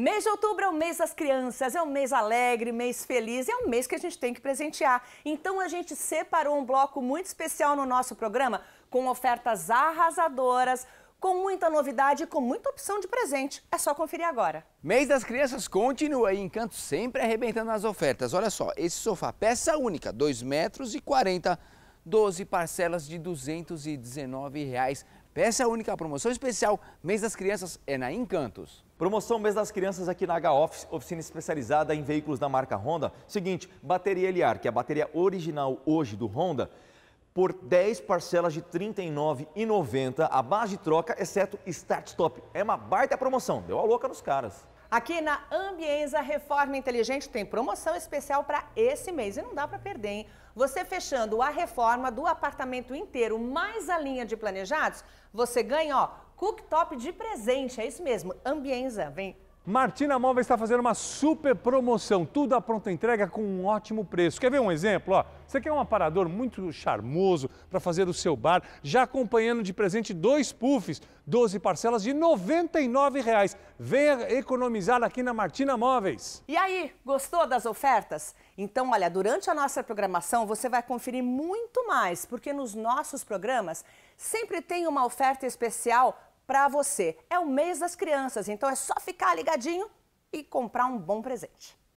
Mês de outubro é o mês das crianças, é um mês alegre, mês feliz, é um mês que a gente tem que presentear. Então a gente separou um bloco muito especial no nosso programa com ofertas arrasadoras, com muita novidade e com muita opção de presente. É só conferir agora. Mês das Crianças continua aí, Encanto sempre arrebentando as ofertas. Olha só, esse sofá, peça única, 2 metros e 40, 12 parcelas de R$ 219 reais. Peça é a única promoção especial Mês das Crianças é na Encantos. Promoção Mês das Crianças aqui na H-Office, oficina especializada em veículos da marca Honda. Seguinte, bateria Eliar, que é a bateria original hoje do Honda, por 10 parcelas de R$ 39,90, a base de troca, exceto start-stop. É uma baita promoção, deu a louca nos caras. Aqui na Ambienza Reforma Inteligente tem promoção especial para esse mês e não dá para perder, hein? Você fechando a reforma do apartamento inteiro mais a linha de planejados, você ganha, ó, cooktop de presente. É isso mesmo, Ambienza, vem Martina Móveis está fazendo uma super promoção, tudo à pronta entrega com um ótimo preço. Quer ver um exemplo? Ó, você quer um aparador muito charmoso para fazer o seu bar, já acompanhando de presente dois puffs, 12 parcelas de R$ 99,00. Venha economizar aqui na Martina Móveis. E aí, gostou das ofertas? Então, olha, durante a nossa programação você vai conferir muito mais, porque nos nossos programas sempre tem uma oferta especial para você. É o mês das crianças, então é só ficar ligadinho e comprar um bom presente.